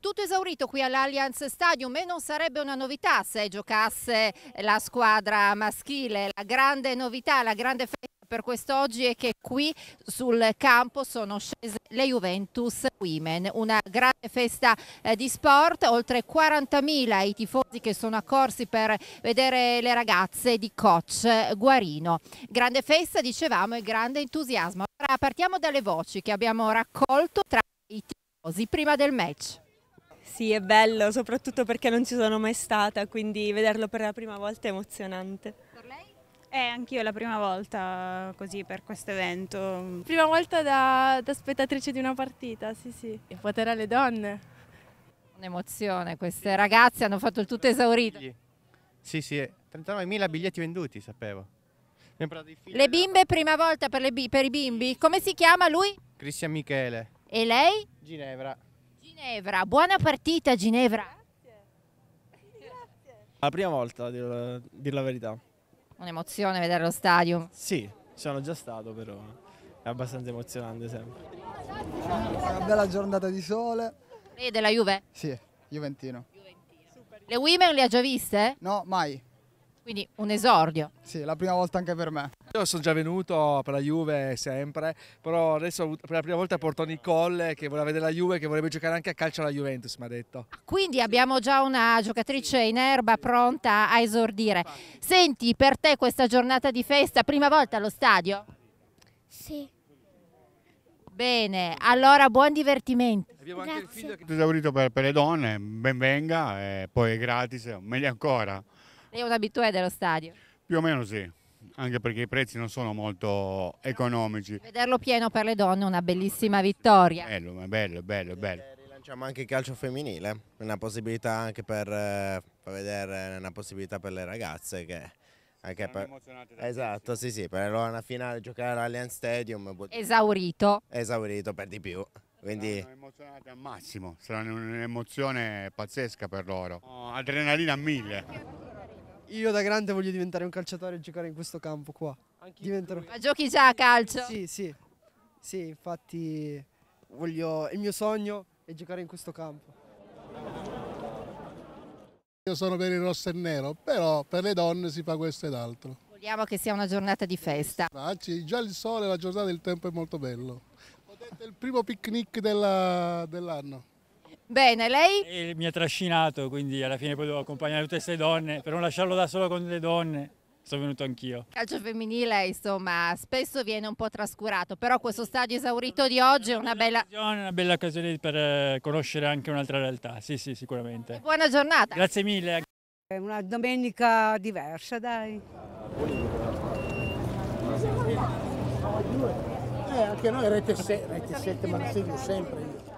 Tutto esaurito qui all'Allianz Stadium e non sarebbe una novità se giocasse la squadra maschile. La grande novità, la grande festa per quest'oggi è che qui sul campo sono scese le Juventus Women, una grande festa eh, di sport, oltre 40.000 i tifosi che sono accorsi per vedere le ragazze di coach Guarino. Grande festa, dicevamo, e grande entusiasmo partiamo dalle voci che abbiamo raccolto tra i tifosi prima del match. Sì, è bello, soprattutto perché non ci sono mai stata, quindi vederlo per la prima volta è emozionante. Per lei? Eh, anch'io la prima volta così per questo evento. Prima volta da, da spettatrice di una partita, sì sì. E potere alle donne. Un'emozione, queste ragazze hanno fatto il tutto esaurito. Sì, sì, 39.000 biglietti venduti, sapevo. Le bimbe, prima volta per, bi per i bimbi. Come si chiama lui? Cristian Michele. E lei? Ginevra. Ginevra, buona partita Ginevra. Grazie. Grazie. La prima volta, a dir, dir la verità. Un'emozione vedere lo stadio. Sì, sono già stato però è abbastanza emozionante sempre. Una bella giornata di sole. Lei è della Juve? Sì, Juventino. Juventino. Le women le ha già viste? No, mai. Quindi un esordio. Sì, la prima volta anche per me. Io sono già venuto per la Juve sempre, però adesso per la prima volta porto Nicole che voleva vedere la Juve, che vorrebbe giocare anche a calcio alla Juventus, mi ha detto. quindi abbiamo già una giocatrice in erba pronta a esordire. Senti, per te questa giornata di festa, prima volta allo stadio? Sì. Bene, allora buon divertimento. Abbiamo Grazie. anche il figlio che... Esaurito per, per le donne, benvenga, e poi è gratis, meglio ancora. Lei è un abitué dello stadio? Più o meno sì, anche perché i prezzi non sono molto economici. Vederlo pieno per le donne è una bellissima vittoria. Bello, bello, bello, eh, bello. Rilanciamo anche il calcio femminile, una possibilità anche per eh, far vedere una possibilità per le ragazze che anche per... Esatto, sì, sì, per una finale giocare all'Allianz Stadium. Esaurito. Esaurito per di più. Quindi... Emozionate al massimo, sarà un'emozione pazzesca per loro. Oh, adrenalina a mille. Io da grande voglio diventare un calciatore e giocare in questo campo qua. Diventerò... Ma giochi già a calcio? Sì, sì. Sì, infatti voglio... il mio sogno è giocare in questo campo. Io sono per il rosso e il nero, però per le donne si fa questo ed altro. Vogliamo che sia una giornata di festa. Anzi, già il sole, la giornata il tempo è molto bello. Potete il primo picnic dell'anno. Bene, lei? E mi ha trascinato, quindi alla fine potevo accompagnare tutte queste donne, per non lasciarlo da solo con le donne sono venuto anch'io. Il calcio femminile, insomma, spesso viene un po' trascurato, però questo stadio esaurito di oggi è una bella... È una bella occasione per eh, conoscere anche un'altra realtà, sì, sì, sicuramente. E buona giornata. Grazie mille. È una domenica diversa, dai. Eh, anche noi rete 7, rete 7, ma la seguo sempre io.